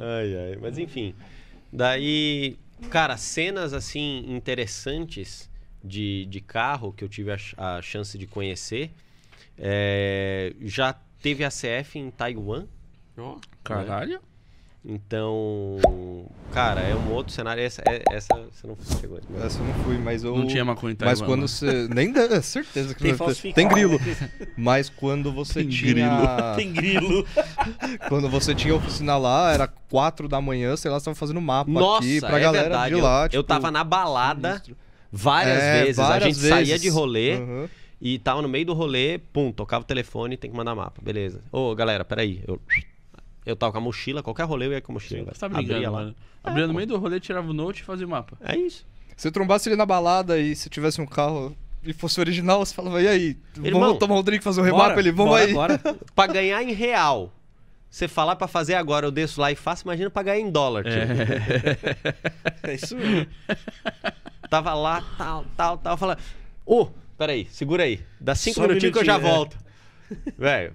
Ai, ai. Mas enfim. Daí, cara, cenas assim interessantes de, de carro que eu tive a, a chance de conhecer. É, já teve a CF em Taiwan. Oh, caralho. Né? Então, cara, é um outro cenário. Essa, é, essa você não chegou. Mas... Essa eu não fui, mas eu. Não tinha maconha então, Mas quando né? você. Nem dá, é certeza que tem não Tem grilo. Né? mas quando você tem tinha. Grilo. Tem grilo. quando você tinha oficina lá, era 4 da manhã, sei lá, estavam fazendo mapa Nossa, aqui pra é galera verdade. de lá. Eu, tipo... eu tava na balada várias é, vezes. Várias a gente vezes. saía de rolê. Uhum. E tava no meio do rolê, pum, tocava o telefone, tem que mandar mapa, beleza. Ô, galera, peraí, eu eu tava com a mochila, qualquer rolê eu ia com a mochila. Você tá brigando, Abria lá. Mano. Abria tá é, no meio do rolê, tirava o note e fazia o mapa. É isso. Se eu trombasse ele na balada e se tivesse um carro e fosse original, você falava, e aí? Irmão, vamos tomar um drink, fazer um remapa? ele, vamos bora, aí. Bora. pra ganhar em real. Você falar pra fazer agora, eu desço lá e faço, imagina pra ganhar em dólar. Tipo. É. é isso mesmo. Tava lá, tal, tal, tal, falando. Ô, oh, peraí, segura aí. Dá cinco minutinhos um minutinho, que eu já é. volto. Velho.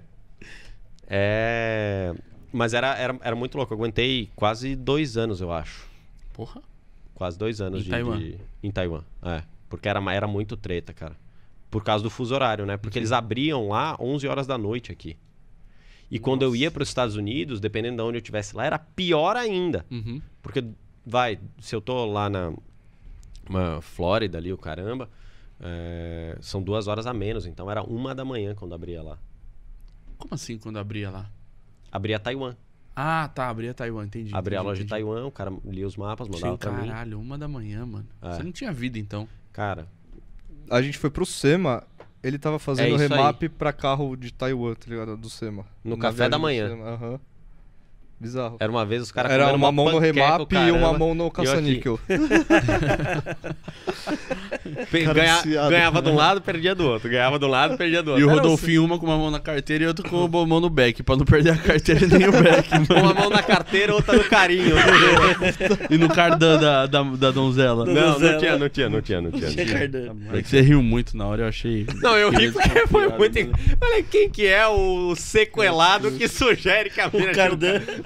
É. Mas era, era, era muito louco. Eu aguentei quase dois anos, eu acho. Porra. Quase dois anos em de, Taiwan. De... Em Taiwan, é. Porque era, era muito treta, cara. Por causa do fuso horário, né? Porque Sim. eles abriam lá 11 horas da noite aqui. E Nossa. quando eu ia para os Estados Unidos, dependendo de onde eu estivesse lá, era pior ainda. Uhum. Porque, vai, se eu tô lá na uma Flórida ali, o caramba, é, são duas horas a menos. Então era uma da manhã quando abria lá. Como assim quando abria lá? abria Taiwan. Ah, tá, abria Taiwan, entendi. Abria a loja de Taiwan, o cara lia os mapas, mandava Sim, caralho, mim. Caralho, uma da manhã, mano. É. Você não tinha vida então. Cara. A gente foi pro SEMA, ele tava fazendo é remap para pra carro de Taiwan, tá ligado? Do SEMA. No café da manhã. Aham. Bizarro. Era uma vez os caras Era uma, uma, mão no remap e uma mão no caça-níquel. Ganha, ganhava de um lado, perdia do outro. Ganhava do lado, perdia do outro. E o Rodolfinho, assim. uma com uma mão na carteira e outro com uma mão no back, pra não perder a carteira nem o back. uma mão na carteira, outra no carinho. Né? e no cardan da, da, da donzela. Não, não, não tinha, não tinha, não tinha. Não tinha, não tinha. É que você riu muito na hora, eu achei. Não, eu ri porque foi muito. Falei, né? quem que é o sequelado é. que sugere que a mina. O cardan.